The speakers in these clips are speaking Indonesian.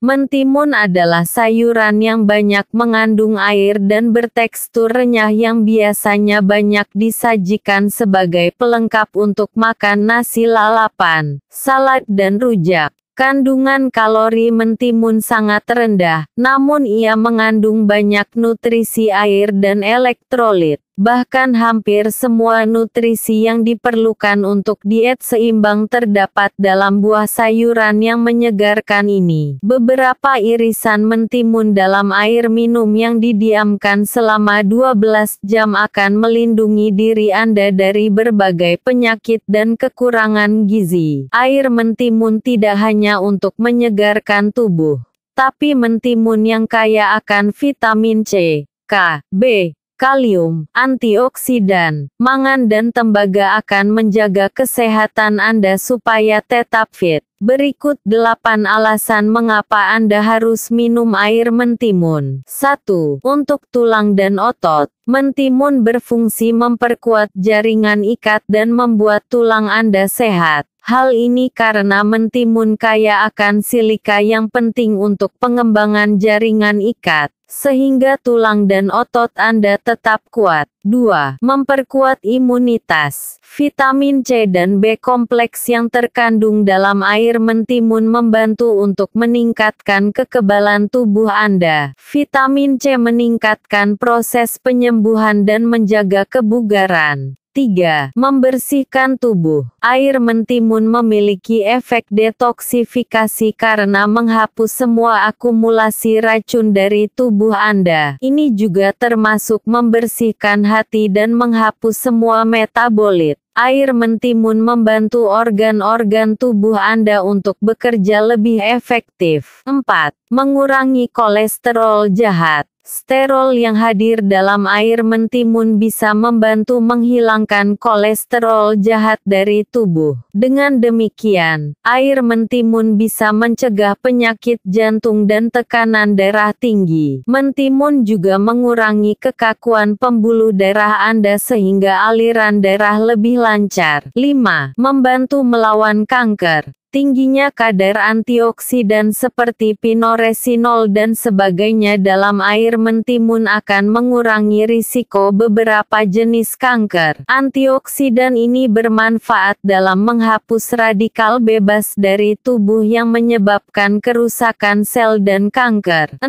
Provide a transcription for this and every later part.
Mentimun adalah sayuran yang banyak mengandung air dan bertekstur renyah yang biasanya banyak disajikan sebagai pelengkap untuk makan nasi lalapan, salad dan rujak. Kandungan kalori mentimun sangat rendah, namun ia mengandung banyak nutrisi air dan elektrolit. Bahkan hampir semua nutrisi yang diperlukan untuk diet seimbang terdapat dalam buah sayuran yang menyegarkan ini. Beberapa irisan mentimun dalam air minum yang didiamkan selama 12 jam akan melindungi diri Anda dari berbagai penyakit dan kekurangan gizi. Air mentimun tidak hanya untuk menyegarkan tubuh, tapi mentimun yang kaya akan vitamin C, K, B, kalium, antioksidan, mangan dan tembaga akan menjaga kesehatan Anda supaya tetap fit. Berikut 8 alasan mengapa Anda harus minum air mentimun. 1. Untuk tulang dan otot. Mentimun berfungsi memperkuat jaringan ikat dan membuat tulang Anda sehat. Hal ini karena mentimun kaya akan silika yang penting untuk pengembangan jaringan ikat sehingga tulang dan otot Anda tetap kuat. 2. Memperkuat imunitas. Vitamin C dan B kompleks yang terkandung dalam air mentimun membantu untuk meningkatkan kekebalan tubuh Anda. Vitamin C meningkatkan proses penyembuhan dan menjaga kebugaran. 3. Membersihkan tubuh. Air mentimun memiliki efek detoksifikasi karena menghapus semua akumulasi racun dari tubuh Anda. Ini juga termasuk membersihkan hati dan menghapus semua metabolit. Air mentimun membantu organ-organ tubuh Anda untuk bekerja lebih efektif. 4. Mengurangi kolesterol jahat. Sterol yang hadir dalam air mentimun bisa membantu menghilangkan kolesterol jahat dari tubuh. Dengan demikian, air mentimun bisa mencegah penyakit jantung dan tekanan darah tinggi. Mentimun juga mengurangi kekakuan pembuluh darah Anda sehingga aliran darah lebih lancar. 5. Membantu melawan kanker. Tingginya kadar antioksidan seperti pinoresinol dan sebagainya dalam air mentimun akan mengurangi risiko beberapa jenis kanker. Antioksidan ini bermanfaat dalam menghapus radikal bebas dari tubuh yang menyebabkan kerusakan sel dan kanker. 6.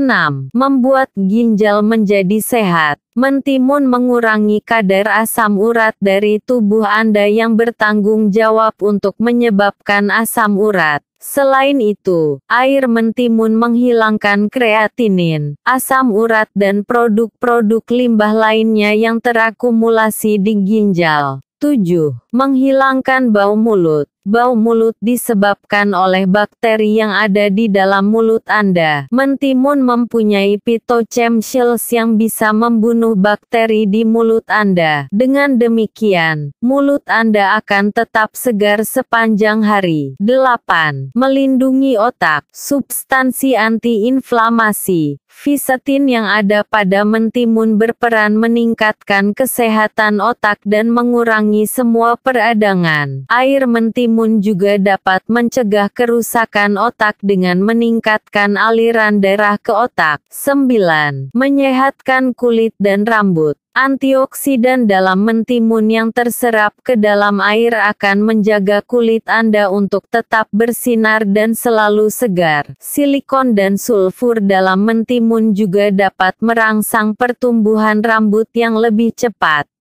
Membuat ginjal menjadi sehat mentimun mengurangi kadar asam urat dari tubuh Anda yang bertanggung jawab untuk menyebabkan asam urat. Selain itu, air mentimun menghilangkan kreatinin, asam urat dan produk-produk limbah lainnya yang terakumulasi di ginjal. 7. Menghilangkan bau mulut. Bau mulut disebabkan oleh bakteri yang ada di dalam mulut Anda. Mentimun mempunyai phytochemicals yang bisa membunuh bakteri di mulut Anda. Dengan demikian, mulut Anda akan tetap segar sepanjang hari. 8. Melindungi otak. Substansi antiinflamasi. Visetin yang ada pada mentimun berperan meningkatkan kesehatan otak dan mengurangi semua peradangan. Air mentimun juga dapat mencegah kerusakan otak dengan meningkatkan aliran darah ke otak. 9. Menyehatkan kulit dan rambut. Antioksidan dalam mentimun yang terserap ke dalam air akan menjaga kulit Anda untuk tetap bersinar dan selalu segar. Silikon dan sulfur dalam mentimun juga dapat merangsang pertumbuhan rambut yang lebih cepat.